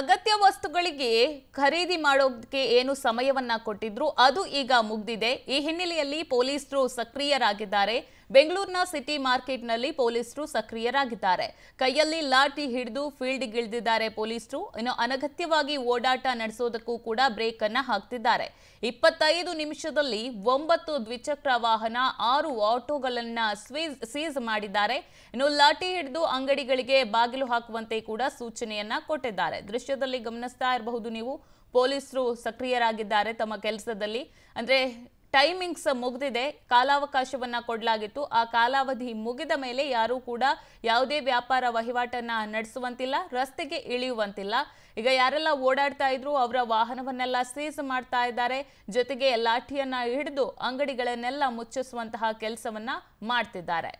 ಅಗತ್ಯ ವಸ್ತುಗಳಿಗೆ ಖರೀದಿ ಮಾಡೋದಕ್ಕೆ ಏನು ಸಮಯವನ್ನ ಕೊಟ್ಟಿದ್ರು ಅದು ಈಗ ಮುಗ್ದಿದೆ ಈ ಹಿನ್ನೆಲೆಯಲ್ಲಿ ಪೊಲೀಸರು ಸಕ್ರಿಯರಾಗಿದ್ದಾರೆ ಬೆಂಗಳೂರಿನ ಸಿಟಿ ಮಾರ್ಕೆಟ್ನಲ್ಲಿ ಪೊಲೀಸರು ಸಕ್ರಿಯರಾಗಿದ್ದಾರೆ ಕೈಯಲ್ಲಿ ಲಾಠಿ ಹಿಡಿದು ಫೀಲ್ಡ್ಗಿಳಿದಿದ್ದಾರೆ ಪೊಲೀಸರು ಇನ್ನು ಅನಗತ್ಯವಾಗಿ ಓಡಾಟ ನಡೆಸೋದಕ್ಕೂ ಕೂಡ ಬ್ರೇಕ್ ಅನ್ನ ಹಾಕ್ತಿದ್ದಾರೆ ಇಪ್ಪತ್ತೈದು ನಿಮಿಷದಲ್ಲಿ ಒಂಬತ್ತು ದ್ವಿಚಕ್ರ ವಾಹನ ಆರು ಆಟೋಗಳನ್ನ ಸೀಸ್ ಮಾಡಿದ್ದಾರೆ ಇನ್ನು ಲಾಠಿ ಹಿಡಿದು ಅಂಗಡಿಗಳಿಗೆ ಬಾಗಿಲು ಹಾಕುವಂತೆ ಕೂಡ ಸೂಚನೆಯನ್ನ ಕೊಟ್ಟಿದ್ದಾರೆ ದೃಶ್ಯದಲ್ಲಿ ಗಮನಿಸ್ತಾ ಇರಬಹುದು ನೀವು ಪೊಲೀಸರು ಸಕ್ರಿಯರಾಗಿದ್ದಾರೆ ತಮ್ಮ ಕೆಲಸದಲ್ಲಿ ಅಂದ್ರೆ ಟೈಮಿಂಗ್ಸ್ ಮುಗಿದಿದೆ ಕಾಲಾವಕಾಶವನ್ನ ಕೊಡಲಾಗಿತ್ತು ಆ ಕಾಲಾವಧಿ ಮುಗಿದ ಮೇಲೆ ಯಾರು ಕೂಡ ಯಾವುದೇ ವ್ಯಾಪಾರ ವಹಿವಾಟನ್ನ ನಡೆಸುವಂತಿಲ್ಲ ರಸ್ತೆಗೆ ಇಳಿಯುವಂತಿಲ್ಲ ಈಗ ಯಾರೆಲ್ಲ ಓಡಾಡ್ತಾ ಇದ್ರು ಅವರ ವಾಹನವನ್ನೆಲ್ಲ ಸೀಸ್ ಮಾಡ್ತಾ ಇದ್ದಾರೆ ಜೊತೆಗೆ ಲಾಠಿಯನ್ನ ಹಿಡಿದು ಅಂಗಡಿಗಳನ್ನೆಲ್ಲ ಮುಚ್ಚಿಸುವಂತಹ ಕೆಲಸವನ್ನ ಮಾಡ್ತಿದ್ದಾರೆ